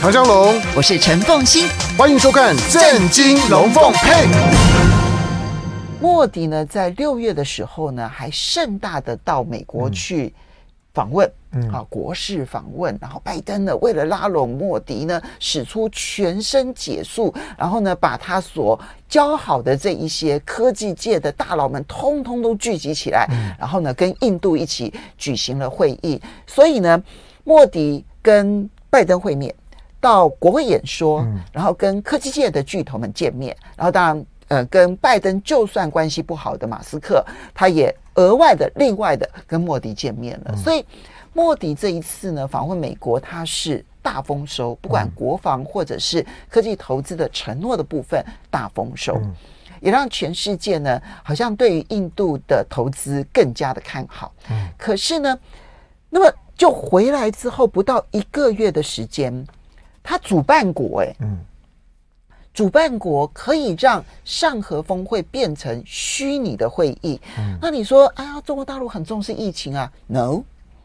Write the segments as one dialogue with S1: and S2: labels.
S1: 唐江龙，我是陈凤欣，欢迎收看《震惊龙凤配》。
S2: 莫迪呢，在六月的时候呢，还盛大的到美国去访问，嗯、啊，国事访问。然后拜登呢，为了拉拢莫迪呢，使出全身解数，然后呢，把他所交好的这一些科技界的大佬们，通通都聚集起来，然后呢，跟印度一起举行了会议。所以呢，莫迪跟拜登会面。到国会演说，然后跟科技界的巨头们见面，然后当然，呃，跟拜登就算关系不好的马斯克，他也额外的另外的跟莫迪见面了。所以莫迪这一次呢访问美国，他是大丰收，不管国防或者是科技投资的承诺的部分大丰收，也让全世界呢好像对于印度的投资更加的看好。嗯，可是呢，那么就回来之后不到一个月的时间。他主办国哎，嗯，主办国可以让上合峰会变成虚拟的会议。那你说，啊，中国大陆很重视疫情啊？No，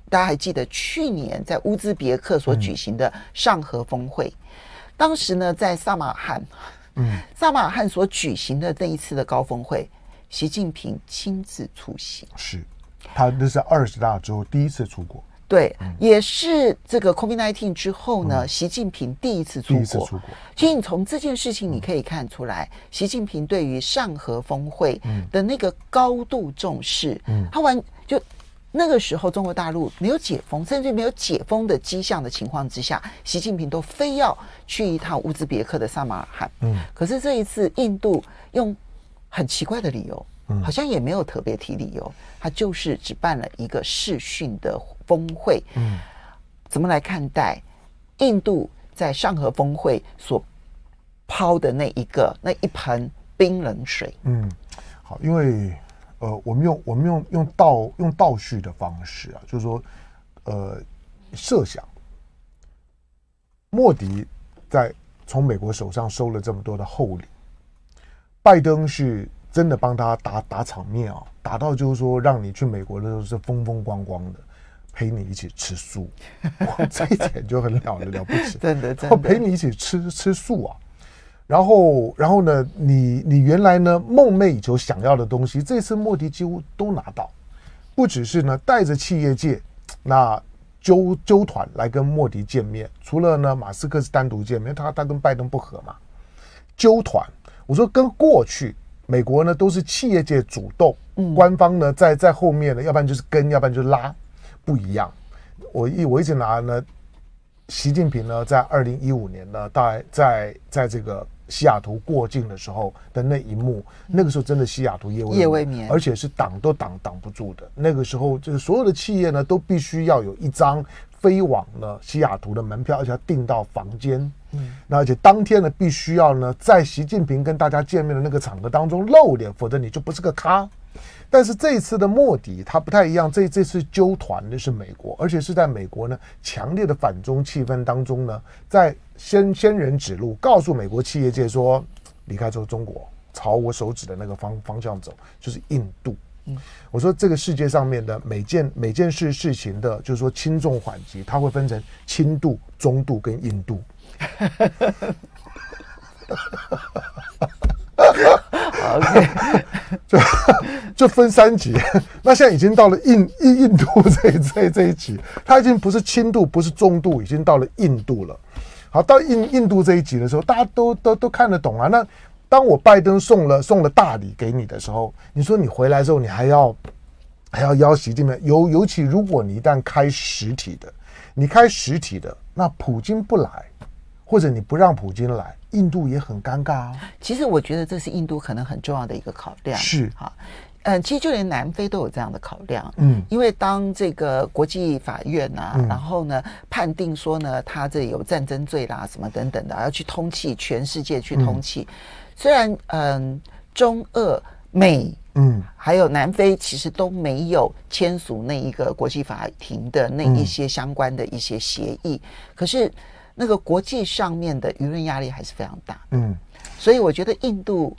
S2: 大家还记得去年在乌兹别克所举行的上合峰会，当时呢在萨马罕，
S3: 嗯，
S1: 萨马
S2: 汉所举行的那一次的高峰会，习近平亲自出席，
S1: 是他那是二十大之后第一次出国。
S2: 对，也是这个 COVID-19 之后呢，习近平第一次出国。其实你从这件事情你可以看出来，习近平对于上合峰会的那个高度重视。嗯，他完就那个时候中国大陆没有解封，甚至没有解封的迹象的情况之下，习近平都非要去一趟乌兹别克的萨马尔罕。嗯，可是这一次印度用很奇怪的理由。好像也没有特别提理由，他就是只办了一个试训的峰会。嗯，怎么来看待印度在上合峰会所抛的那一个那一盆冰冷水？
S1: 嗯，好，因为呃，我们用我们用用倒用倒叙的方式啊，就是说呃，设想莫迪在从美国手上收了这么多的厚礼，拜登是。真的帮他打打场面啊，打到就是说让你去美国的时候是风风光光的，陪你一起吃素，这一点就很了了不起。对我陪你一起吃吃素啊，然后然后呢，你你原来呢梦寐以求想要的东西，这次莫迪几乎都拿到，不只是呢带着企业界那纠纠团来跟莫迪见面，除了呢马斯克是单独见面，他他跟拜登不和嘛，纠团，我说跟过去。美国呢都是企业界主动，官方呢在在后面呢，要不然就是跟，要不然就是拉，不一样。我一我一直拿呢，习近平呢在二零一五年呢概在在这个西雅图过境的时候的那一幕，那个时候真的西雅图夜夜未眠，而且是挡都挡挡不住的。那个时候就是所有的企业呢都必须要有一张。飞往了西雅图的门票，而且要订到房间。嗯，那而且当天呢，必须要呢在习近平跟大家见面的那个场合当中露脸，否则你就不是个咖。但是这一次的莫迪他不太一样，这这次纠团的是美国，而且是在美国呢强烈的反中气氛当中呢，在先先人指路，告诉美国企业界说，离开之后中国，朝我手指的那个方方向走，就是印度。我说这个世界上面的每件每件事事情的，就是说轻重缓急，它会分成轻度、中度跟硬度。就就分三级。那现在已经到了印印印度这这这一级，它已经不是轻度，不是中度，已经到了印度了。好，到印印度这一级的时候，大家都都都看得懂啊。那当我拜登送了送了大礼给你的时候，你说你回来之后你还要还要要挟对面，尤尤其如果你一旦开实体的，你开实体的，那普京不来或者你不让普京来，印度也很尴尬啊。
S2: 其实我觉得这是印度可能很重要的一个考量，是哈，嗯，其实就连南非都有这样的考量，嗯，因为当这个国际法院啊，然后呢判定说呢，他这有战争罪啦什么等等的，要去通气，全世界去通气。虽然嗯，中、俄、美，嗯，还有南非，其实都没有签署那一个国际法庭的那一些相关的一些协议。可是那个国际上面的舆论压力还是非常大。嗯，所以我觉得印度，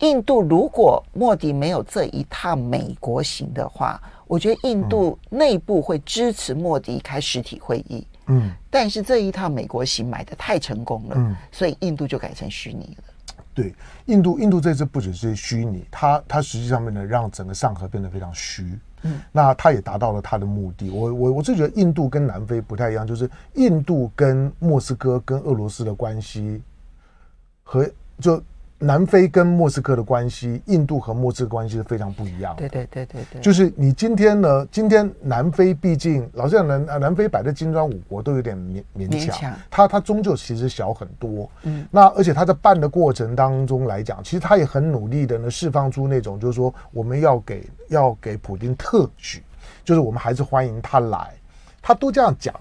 S2: 印度如果莫迪没有这一套美国型的话，我觉得印度内部会支持莫迪开实体会议。嗯，但是这一套美国型买的太成功了，嗯，所以印度就改成虚拟了。
S1: 对，印度印度这次不只是虚拟，它它实际上面呢，让整个上合变得非常虚。嗯，那它也达到了它的目的。我我我，是觉得印度跟南非不太一样，就是印度跟莫斯科跟俄罗斯的关系，和就。南非跟莫斯科的关系，印度和莫斯科关系是非常不一样。对
S2: 对对对对，就是
S1: 你今天呢，今天南非毕竟老实讲南南非摆在金砖五国都有点勉勉强，它它终究其实小很多。嗯，那而且它在办的过程当中来讲，其实它也很努力的呢，释放出那种就是说我们要给要给普京特许，就是我们还是欢迎他来，他都这样讲，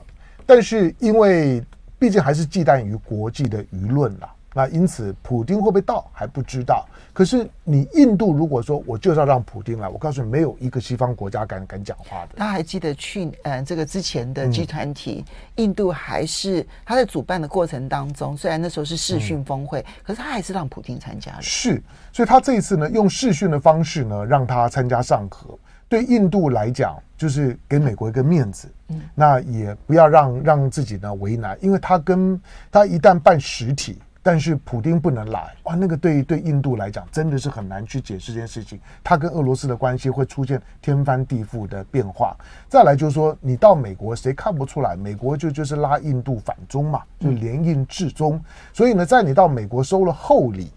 S1: 但是因为毕竟还是忌惮于国际的舆论了。那因此，普京会被到还不知道。可是你印度如果说我就是要让普京来，我告诉你，没有一个西方国家敢敢讲话的。
S2: 他还记得去呃这个之前的集团体，印度还是他在主办的过程当中，虽然那时候是视讯峰会，可是他还是让普京参
S1: 加了。是，所以他这一次呢，用视讯的方式呢，让他参加上合，对印度来讲就是给美国一个面子，嗯，那也不要让让自己呢为难，因为他跟他一旦办实体。但是普京不能来哇，那个对对印度来讲真的是很难去解释这件事情，他跟俄罗斯的关系会出现天翻地覆的变化。再来就是说，你到美国，谁看不出来？美国就就是拉印度反中嘛，就联印制中。所以呢，在你到美国收了厚礼。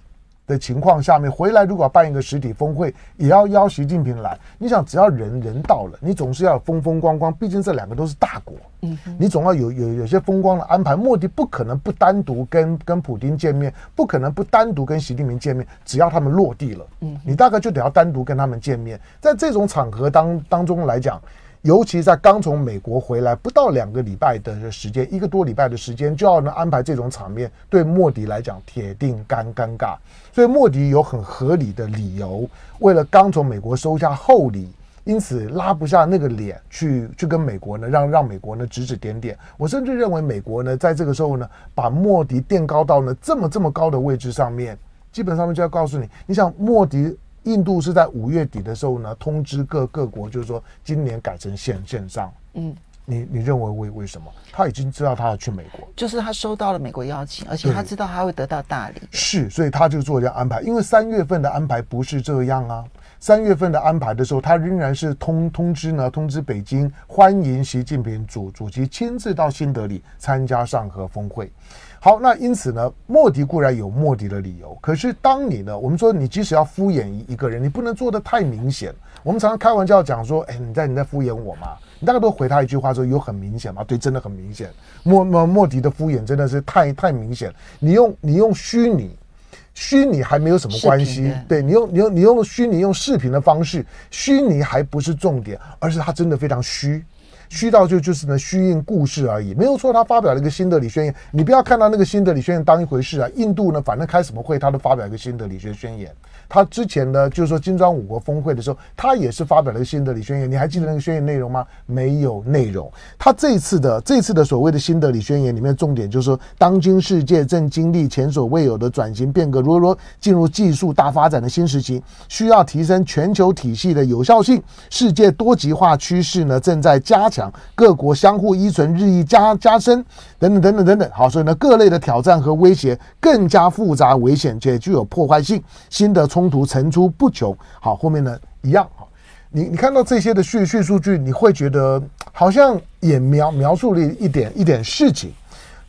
S1: 的情况下面回来，如果办一个实体峰会，也要邀习近平来。你想，只要人人到了，你总是要风风光光。毕竟这两个都是大国，嗯，你总要有有有些风光的安排。目的不可能不单独跟跟普京见面，不可能不单独跟习近平见面。只要他们落地了，嗯，你大概就得要单独跟他们见面。在这种场合当当中来讲。尤其在刚从美国回来不到两个礼拜的时间，一个多礼拜的时间就要呢安排这种场面，对莫迪来讲铁定尴尴尬。所以莫迪有很合理的理由，为了刚从美国收下厚礼，因此拉不下那个脸去去跟美国呢，让让美国呢指指点点。我甚至认为美国呢在这个时候呢，把莫迪垫高到呢这么这么高的位置上面，基本上面就要告诉你，你想莫迪。印度是在五月底的时候呢，通知各各国，就是说今年改成线线上。嗯，你你认为为为什么？他已经知道他要去美国，
S2: 就是他收到了美国邀请，而且他知道他会得到大礼。
S1: 是，所以他就做这样安排。因为三月份的安排不是这样啊，三月份的安排的时候，他仍然是通通知呢，通知北京欢迎习近平主主席亲自到新德里参加上合峰会。好，那因此呢，莫迪固然有莫迪的理由，可是当你呢，我们说你即使要敷衍一个人，你不能做的太明显。我们常常开玩笑讲说，哎，你在你在敷衍我嘛？你大概都回他一句话说，有很明显吗？对，真的很明显。莫莫莫迪的敷衍真的是太太明显。你用你用虚拟，虚拟还没有什么关系，对你用你用你用虚拟用视频的方式，虚拟还不是重点，而是他真的非常虚。虚到就就是呢，虚应故事而已，没有错。他发表了一个新德里宣言，你不要看到那个新德里宣言当一回事啊。印度呢，反正开什么会他都发表一个新德里学宣言。他之前呢，就是说金砖五国峰会的时候，他也是发表了一个新德里宣言。你还记得那个宣言内容吗？没有内容。他这次的这次的所谓的新德里宣言里面，重点就是说，当今世界正经历前所未有的转型变革，如果说进入技术大发展的新时期，需要提升全球体系的有效性。世界多极化趋势呢，正在加强。各国相互依存日益加加深，等等等等等等。好，所以呢，各类的挑战和威胁更加复杂、危险且具有破坏性，新的冲突层出不穷。好，后面呢一样你你看到这些的叙叙数据，你会觉得好像也描描述了一点一点事情。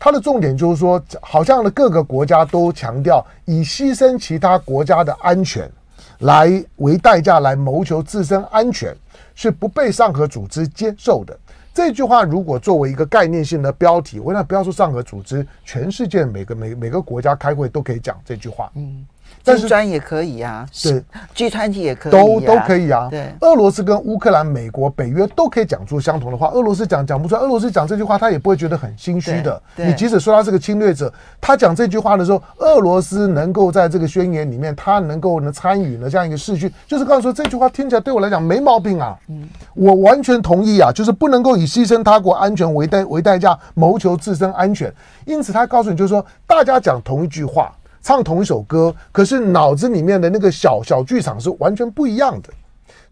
S1: 它的重点就是说，好像呢各个国家都强调以牺牲其他国家的安全来为代价来谋求自身安全，是不被上合组织接受的。这句话如果作为一个概念性的标题，我想不要说上合组织，全世界每个每每个国家开会都可以讲这句话。嗯。
S2: 聚砖也可以啊，对，聚团体也可以，都都可以啊。对，
S1: 俄罗斯跟乌克兰、美国、北约都可以讲出相同的话。俄罗斯讲讲不出，俄罗斯讲这句话，他也不会觉得很心虚的。你即使说他是个侵略者，他讲这句话的时候，俄罗斯能够在这个宣言里面，他能够呢参与呢这样一个事据，就是告诉说这句话听起来对我来讲没毛病啊。嗯，我完全同意啊，就是不能够以牺牲他国安全为代为代价谋求自身安全。因此，他告诉你就是说，大家讲同一句话。唱同一首歌，可是脑子里面的那个小小剧场是完全不一样的。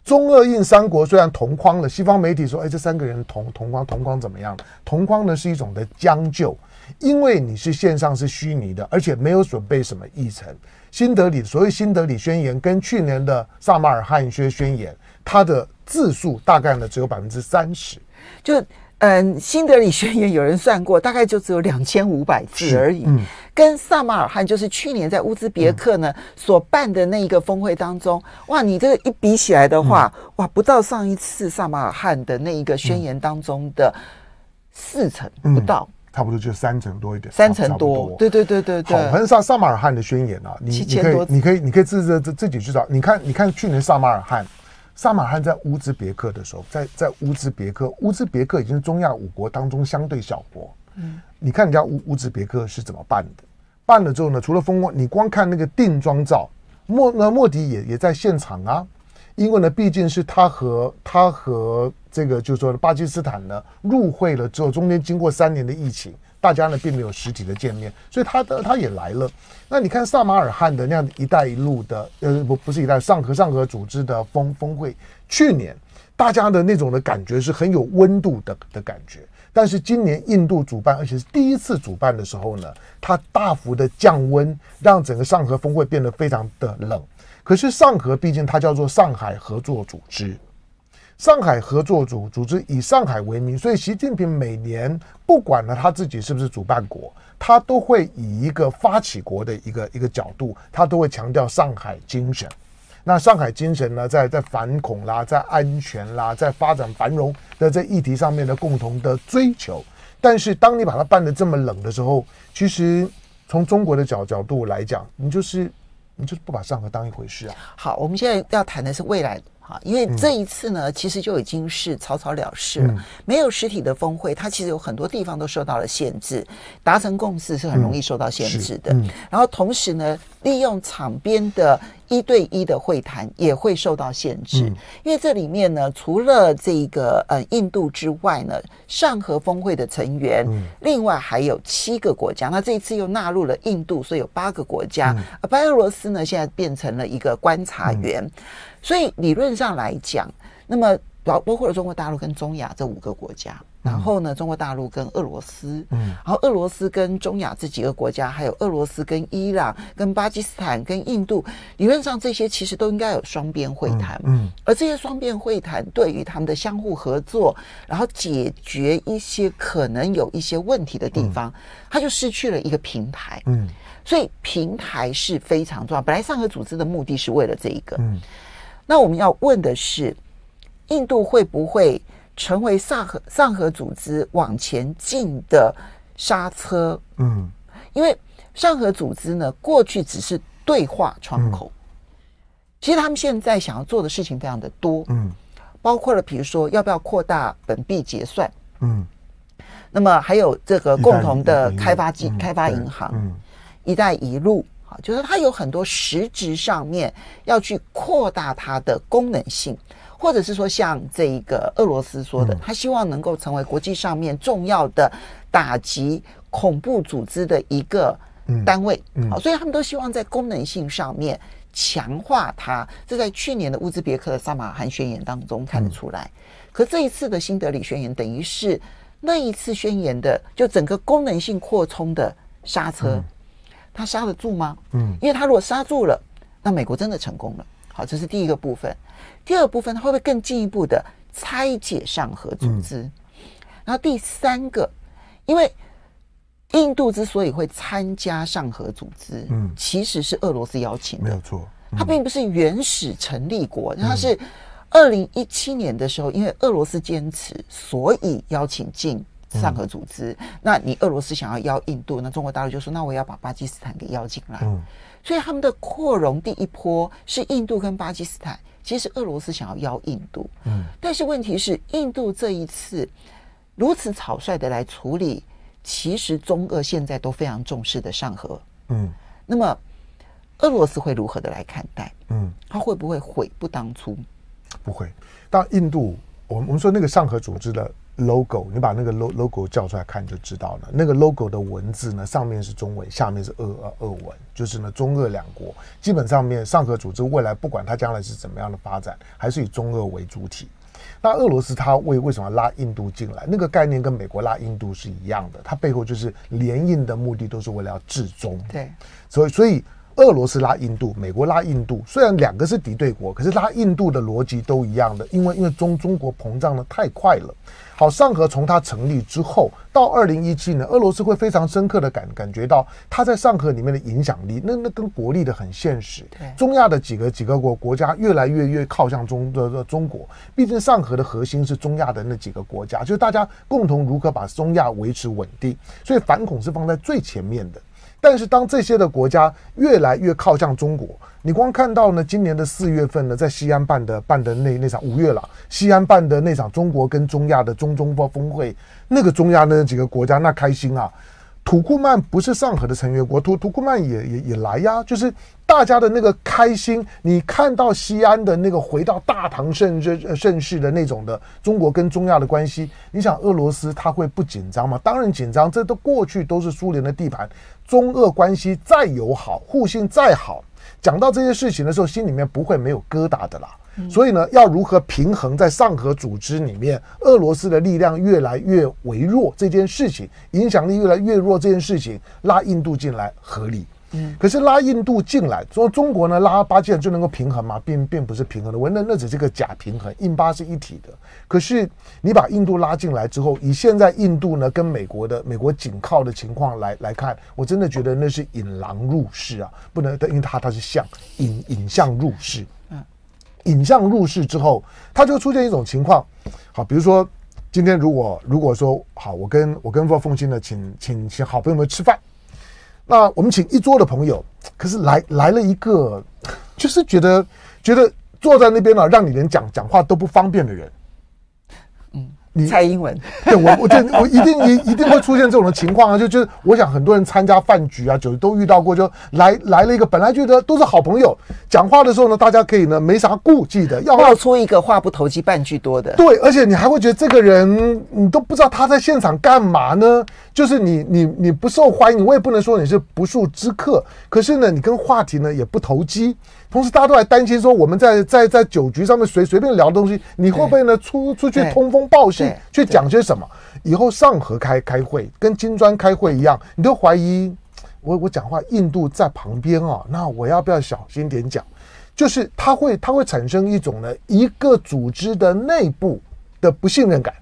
S1: 中俄印三国虽然同框了，西方媒体说：“哎，这三个人同同框，同框怎么样？同框呢是一种的将就，因为你是线上是虚拟的，而且没有准备什么议程。”新德里所谓新德里宣言跟去年的萨马尔汗宣言，它的字数大概呢只有百分之三十，就嗯，新德里宣言有人算过，大概
S2: 就只有两千五百字而已。跟萨马尔汗，就是去年在乌兹别克呢所办的那一个峰会当中，哇，你这个一比起来的话，哇，不到上一次萨马尔汗的那一个宣言当中的四成不到，
S1: 差不多就三成多一点，三成多，对对对对对。好，反正上萨马尔汗的宣言啊，你你可以你可以你可以自自自己去找，你看你看去年萨马尔汗，萨马尔汗在乌兹别克的时候，在在乌兹别克，乌兹别克已经是中亚五国当中相对小国，嗯，你看人家乌乌兹别克是怎么办的？办了之后呢，除了风光，你光看那个定妆照，莫那莫迪也也在现场啊。因为呢，毕竟是他和他和这个，就是说巴基斯坦呢入会了之后，中间经过三年的疫情，大家呢并没有实体的见面，所以他的他也来了。那你看萨马尔汗的那样一带一路的呃不不是一带上合上合组织的峰峰会，去年大家的那种的感觉是很有温度的的感觉。但是今年印度主办，而且是第一次主办的时候呢，它大幅的降温，让整个上合峰会变得非常的冷。可是上合毕竟它叫做上海合作组织，上海合作组组织以上海为名，所以习近平每年不管呢他自己是不是主办国，他都会以一个发起国的一个一个角度，他都会强调上海精神。那上海精神呢，在在反恐啦，在安全啦，在发展繁荣的这议题上面的共同的追求，但是当你把它办的这么冷的时候，其实从中国的角角度来讲，你就是你就是不把上海当一回事啊。好，我们现在要谈的是未来。啊，因为这一次呢，其实
S2: 就已经是草草了事了。没有实体的峰会，它其实有很多地方都受到了限制。达成共识是很容易受到限制的。然后同时呢，利用场边的一对一的会谈也会受到限制，因为这里面呢，除了这个呃印度之外呢，上合峰会的成员，另外还有七个国家。那这一次又纳入了印度，所以有八个国家。而白俄罗斯呢，现在变成了一个观察员。所以理论上来讲，那么包包括了中国大陆跟中亚这五个国家，然后呢，中国大陆跟俄罗斯，嗯，然后俄罗斯跟中亚这几个国家，还有俄罗斯跟伊朗、跟巴基斯坦、跟印度，理论上这些其实都应该有双边会谈，嗯，而这些双边会谈对于他们的相互合作，然后解决一些可能有一些问题的地方，它就失去了一个平台，嗯，所以平台是非常重要。本来上合组织的目的是为了这一个，嗯。那我们要问的是，印度会不会成为上合上合组织往前进的刹车？嗯，因为上合组织呢，过去只是对话窗口，其实他们现在想要做的事情非常的多，嗯，包括了比如说要不要扩大本币结算，嗯，那么还有这个共同的开发金开发银行，嗯，一带一路。就是它有很多实质上面要去扩大它的功能性，或者是说像这一个俄罗斯说的，他希望能够成为国际上面重要的打击恐怖组织的一个单位。好，所以他们都希望在功能性上面强化它。这在去年的乌兹别克的萨马罕宣言当中看得出来。可这一次的新德里宣言等于是那一次宣言的就整个功能性扩充的刹车。他杀得住吗？嗯，因为他如果杀住了，那美国真的成功了。好，这是第一个部分。第二部分，他会不会更进一步的拆解上合组织？然后第三个，因为印度之所以会参加上合组织，嗯，其实是俄罗斯邀请，没有错，它并不是原始成立国，它是二零一七年的时候，因为俄罗斯坚持，所以邀请进。上合组织，那你俄罗斯想要邀印度，那中国大陆就说，那我要把巴基斯坦给邀进来。嗯，所以他们的扩容第一波是印度跟巴基斯坦。其实俄罗斯想要邀印度，嗯，但是问题是印度这一次如此草率的来处理，其实中俄现在都非常重视的上合，嗯，那么俄罗斯会如
S1: 何的来看待？嗯，他会不会悔不当初？不会。但印度，我们我们说那个上合组织的。logo，你把那个 lo logo 叫出来看就知道了。那个 logo 的文字呢，上面是中文，下面是俄俄俄文，就是呢中俄两国基本上面上合组织未来不管它将来是怎么样的发展，还是以中俄为主体。那俄罗斯它为为什么要拉印度进来？那个概念跟美国拉印度是一样的，它背后就是联印的目的都是为了要制中。对，所以所以俄罗斯拉印度，美国拉印度，虽然两个是敌对国，可是拉印度的逻辑都一样的，因为因为中中国膨胀的太快了。好，上合从它成立之后到二零一七年，俄罗斯会非常深刻的感感觉到它在上合里面的影响力，那那跟国力的很现实。对，中亚的几个几个国国家越来越越靠向中的中国，毕竟上合的核心是中亚的那几个国家，就是大家共同如何把中亚维持稳定，所以反恐是放在最前面的。但是当这些的国家越来越靠向中国，你光看到呢，今年的四月份呢，在西安办的办的那那场，五月了，西安办的那场中国跟中亚的中中峰峰会，那个中亚那几个国家那开心啊！土库曼不是上合的成员国，土土库曼也也也来呀，就是大家的那个开心。你看到西安的那个回到大唐盛世盛世的那种的中国跟中亚的关系，你想俄罗斯他会不紧张吗？当然紧张，这都过去都是苏联的地盘，中俄关系再友好，互信再好，讲到这些事情的时候，心里面不会没有疙瘩的啦。所以呢，要如何平衡在上合组织里面俄罗斯的力量越来越微弱这件事情，影响力越来越弱这件事情，拉印度进来合理，嗯，可是拉印度进来，说中国呢拉巴基就能够平衡吗？并并不是平衡的，我那那只是个假平衡，印巴是一体的。可是你把印度拉进来之后，以现在印度呢跟美国的美国紧靠的情况来来看，我真的觉得那是引狼入室啊，不能，因为它它是像引引象入室，嗯。影像入室之后，它就出现一种情况。好，比如说今天如果如果说好，我跟我跟我凤奉请请请好朋友们吃饭，那我们请一桌的朋友，可是来来了一个，就是觉得觉得坐在那边啊，让你连讲讲话都不方便的人。你蔡英文，对我，我，我一定一一定会出现这种的情况啊！就就是，我想很多人参加饭局啊，就都遇到过，就来来了一个，本来觉得都是好朋友，讲话的时候呢，大家可以呢没啥顾忌的，要冒
S2: 出一个话不投机半句多的，对，
S1: 而且你还会觉得这个人你都不知道他在现场干嘛呢？就是你你你不受欢迎，我也不能说你是不速之客，可是呢，你跟话题呢也不投机。同时，大家都还担心说，我们在在在酒局上面随随便聊的东西，你会不会呢出出去通风报信，去讲些什么？以后上合开开会，跟金砖开会一样，你都怀疑。我我讲话，印度在旁边啊，那我要不要小心点讲？就是它会它会产生一种呢，一个组织的内部的不信任感。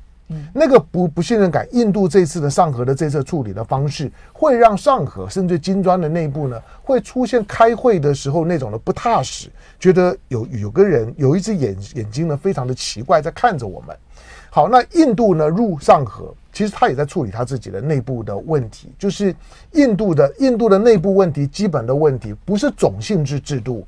S1: 那个不不信任感，印度这次的上合的这次处理的方式，会让上合甚至金砖的内部呢，会出现开会的时候那种的不踏实，觉得有有个人有一只眼眼睛呢，非常的奇怪在看着我们。好，那印度呢入上合，其实他也在处理他自己的内部的问题，就是印度的印度的内部问题基本的问题，不是种性质制度。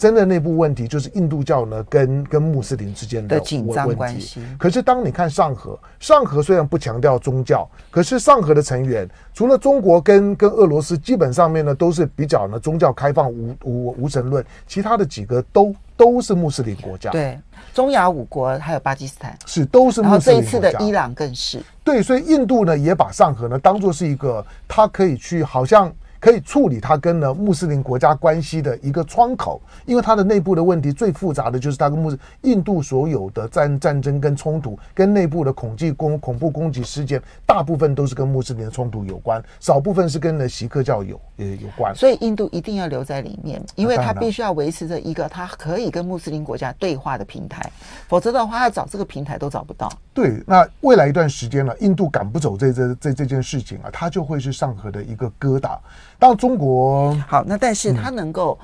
S1: 真的内部问题就是印度教呢跟跟穆斯林之间的紧张关系。可是当你看上合，上合虽然不强调宗教，可是上合的成员除了中国跟跟俄罗斯，基本上面呢都是比较呢宗教开放无无无神论，其他的几个都都是穆斯林国家。对，
S2: 中亚五国还有巴基斯坦
S1: 是都是，然后这一次的伊朗更是。对，所以印度呢也把上合呢当做是一个它可以去好像。可以处理它跟呢穆斯林国家关系的一个窗口，因为它的内部的问题最复杂的就是它跟穆斯印度所有的战战争跟冲突，跟内部的恐惧攻恐怖攻击事件，大部分都是跟穆斯林的冲突有关，少部分是跟呢锡克教有呃有关。所以
S2: 印度一定要留在里面，因为它必须要维持着一个它可以跟穆斯林国家对话的平台，否则的话要找这个平台
S1: 都找不到。对，那未来一段时间呢，印度赶不走这这这这件事情啊，它就会是上合的一个疙瘩。到中国好，那但是它能够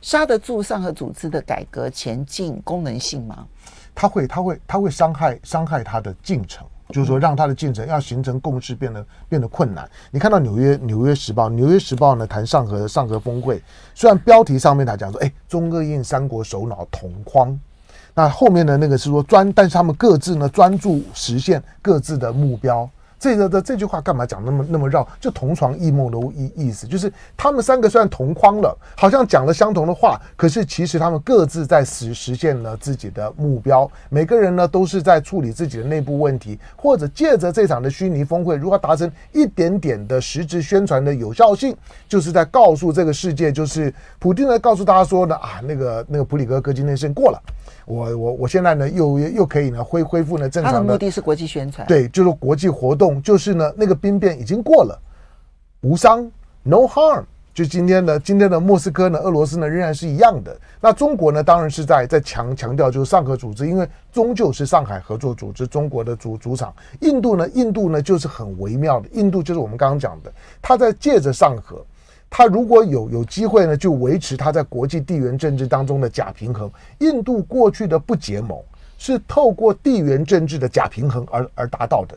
S1: 刹得住上合组织的改革前进功能性吗？它会，它会，它会伤害伤害它的进程，就是说让他的进程要形成共识变得变得困难。你看到《纽约纽约时报》，《纽约时报》呢谈上合上合峰会，虽然标题上面他讲说，哎，中俄印三国首脑同框，那后面的那个是说专，但是他们各自呢专注实现各自的目标。这个的这句话干嘛讲那么那么绕？就同床异梦的意意思，就是他们三个虽然同框了，好像讲了相同的话，可是其实他们各自在实实现了自己的目标。每个人呢都是在处理自己的内部问题，或者借着这场的虚拟峰会，如何达成一点点的实质宣传的有效性，就是在告诉这个世界，就是普京呢，告诉大家说呢啊，那个那个普里格格金内线过了，我我我现在呢又又可以呢恢恢复呢正常的。他的目的
S2: 是国际宣传，对，
S1: 就是国际活动。就是呢，那个兵变已经过了，无伤，no harm。就今天的今天的莫斯科呢，俄罗斯呢仍然是一样的。那中国呢，当然是在在强强调就是上合组织，因为终究是上海合作组织，中国的主主场。印度呢，印度呢就是很微妙的，印度就是我们刚刚讲的，他在借着上合，他如果有有机会呢，就维持他在国际地缘政治当中的假平衡。印度过去的不结盟是透过地缘政治的假平衡而而达到的。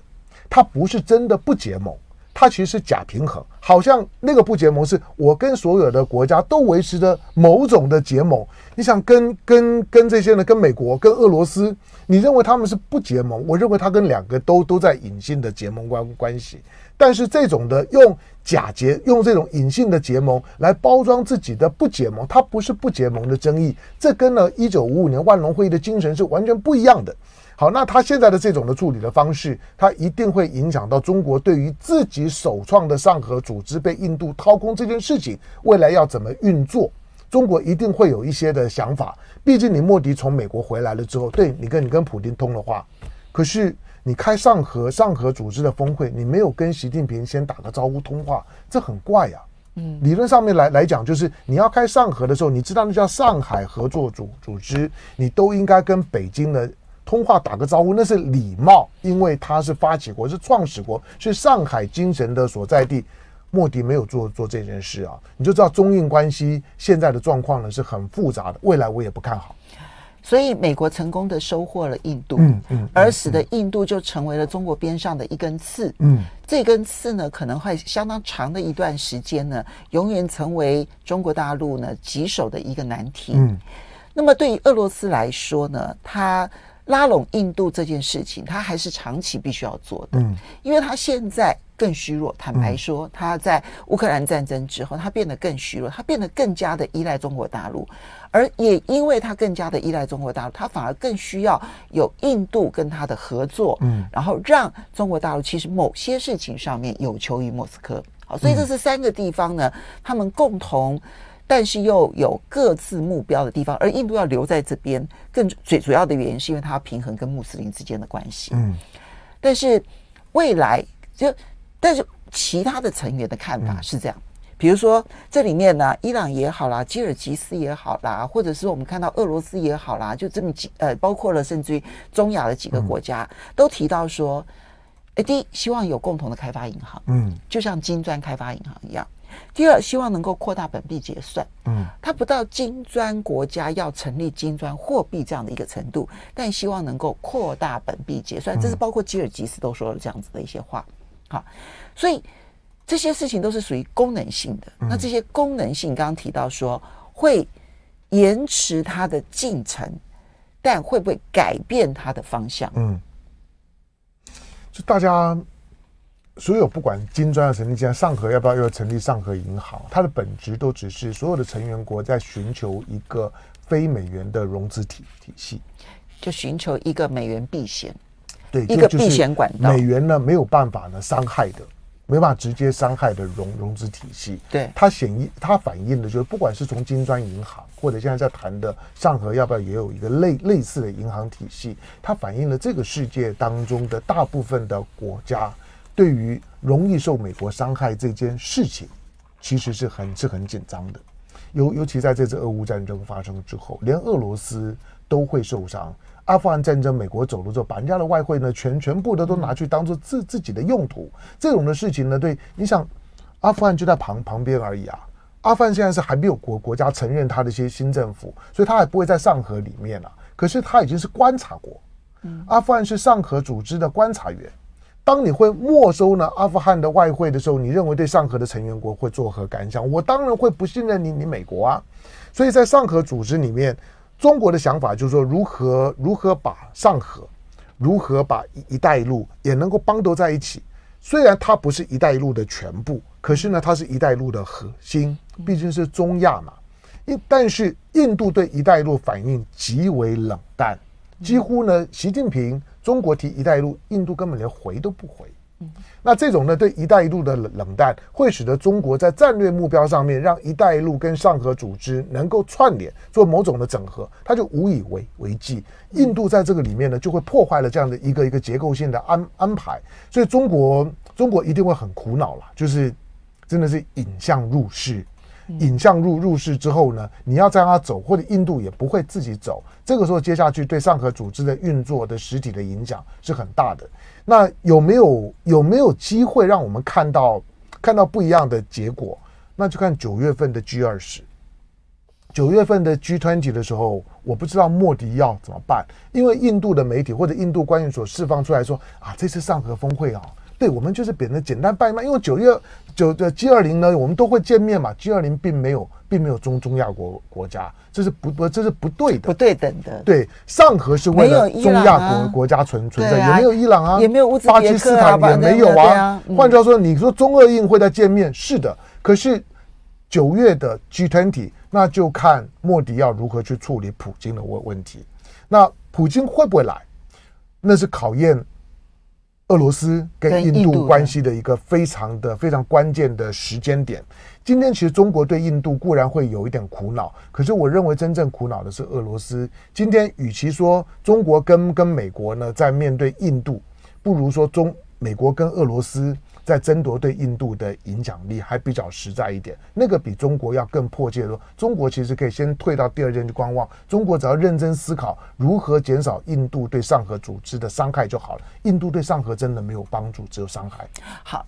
S1: 它不是真的不结盟，它其实是假平衡，好像那个不结盟是我跟所有的国家都维持着某种的结盟。你想跟跟跟这些呢，跟美国、跟俄罗斯，你认为他们是不结盟？我认为他跟两个都都在隐性的结盟关关系。但是这种的用假结、用这种隐性的结盟来包装自己的不结盟，它不是不结盟的争议，这跟呢一九五五年万隆会议的精神是完全不一样的。好，那他现在的这种的处理的方式，他一定会影响到中国对于自己首创的上合组织被印度掏空这件事情，未来要怎么运作？中国一定会有一些的想法。毕竟你莫迪从美国回来了之后，对你跟你跟普京通了话，可是你开上合上合组织的峰会，你没有跟习近平先打个招呼通话，这很怪呀。嗯，理论上面来来讲，就是你要开上合的时候，你知道那叫上海合作组组织，你都应该跟北京的。通话打个招呼，那是礼貌，因为他是发起国，是创始国，是上海精神的所在地。莫迪没有做做这件事啊，你就知道中印关系现在的状况呢是很复杂的，未来我也不看好。所以美国成功的收获了印度，嗯嗯，而
S2: 使得印度就成为了中国边上的一根刺，嗯，这根刺呢可能会相当长的一段时间呢，永远成为中国大陆呢棘手的一个难题。嗯，那么对于俄罗斯来说呢，它拉拢印度这件事情，他还是长期必须要做的，因为他现在更虚弱。坦白说，他在乌克兰战争之后，他变得更虚弱，他变得更加的依赖中国大陆，而也因为他更加的依赖中国大陆，他反而更需要有印度跟他的合作。嗯，然后让中国大陆其实某些事情上面有求于莫斯科。好，所以这是三个地方呢，他们共同。但是又有各自目标的地方，而印度要留在这边，更最主要的原因是因为它要平衡跟穆斯林之间的关系。嗯，但是未来就，但是其他的成员的看法是这样，比如说这里面呢，伊朗也好啦，吉尔吉斯也好啦，或者是我们看到俄罗斯也好啦，就这么几呃，包括了甚至于中亚的几个国家，都提到说，哎，第一希望有共同的开发银行，嗯，就像金砖开发银行一样。第二，希望能够扩大本币结算。嗯，它不到金砖国家要成立金砖货币这样的一个程度，但希望能够扩大本币结算，这是包括吉尔吉斯都说了这样子的一些话。好，所以这些事情都是属于功能性的。那这些功能性，刚刚提到说会延迟它的进程，但会不会改变它的方向？嗯，
S1: 就大家。所有不管金砖要成立，现在上合要不要又要成立上合银行？它的本质都只是所有的成员国在寻求一个非美元的融资体体系，就寻求一个美元避险，对一个避险管道。美元呢没有办法呢伤害的，没办法直接伤害的融融资体系。对它显一它反映的就是，不管是从金砖银行，或者现在在谈的上合要不要也有一个类类似的银行体系，它反映了这个世界当中的大部分的国家。对于容易受美国伤害这件事情，其实是很是很紧张的，尤尤其在这次俄乌战争发生之后，连俄罗斯都会受伤。阿富汗战争，美国走了之后，把人家的外汇呢，全全部的都拿去当做自自己的用途。这种的事情呢，对，你想，阿富汗就在旁旁边而已啊。阿富汗现在是还没有国国家承认他的一些新政府，所以他还不会在上合里面啊。可是他已经是观察国，嗯，阿富汗是上合组织的观察员。当你会没收呢阿富汗的外汇的时候，你认为对上合的成员国会作何感想？我当然会不信任你，你美国啊。所以在上合组织里面，中国的想法就是说，如何如何把上合，如何把一一带一路也能够帮都在一起。虽然它不是一带一路的全部，可是呢，它是一带一路的核心，毕竟是中亚嘛。印但是印度对一带一路反应极为冷淡，几乎呢，习近平。中国提“一带一路”，印度根本连回都不回。那这种呢，对“一带一路”的冷冷淡，会使得中国在战略目标上面，让“一带一路”跟上合组织能够串联，做某种的整合，他就无以为为继。印度在这个里面呢，就会破坏了这样的一个一个结构性的安安排，所以中国中国一定会很苦恼了，就是真的是引向入室。影像入入世之后呢，你要让它走，或者印度也不会自己走。这个时候接下去对上合组织的运作的实体的影响是很大的。那有没有有没有机会让我们看到看到不一样的结果？那就看九月份的 G 二十，九月份的 G twenty 的时候，我不知道莫迪要怎么办，因为印度的媒体或者印度官员所释放出来说啊，这次上合峰会啊。对我们就是变得简单办嘛，因为九月九的 G 二零呢，我们都会见面嘛。G 二零并没有，并没有中中亚国国家，这是不不这是不对的，不对等的。对，上合是为了中亚国国家存存在，也没有伊朗啊，也没有乌兹别克斯坦，也没有啊。换句话说，你说中俄印会在见面，是的。可是九月的 G twenty，那就看莫迪要如何去处理普京的问问题。那普京会不会来，那是考验。俄罗斯跟印度关系的一个非常的非常关键的时间点。今天其实中国对印度固然会有一点苦恼，可是我认为真正苦恼的是俄罗斯。今天与其说中国跟跟美国呢在面对印度，不如说中美国跟俄罗斯。在争夺对印度的影响力还比较实在一点，那个比中国要更迫切。说中国其实可以先退到第二线去观望，中国只要认真思考如何减少印度对上合组织的伤害就好了。印度对上合真的没有帮助，只有伤害。好。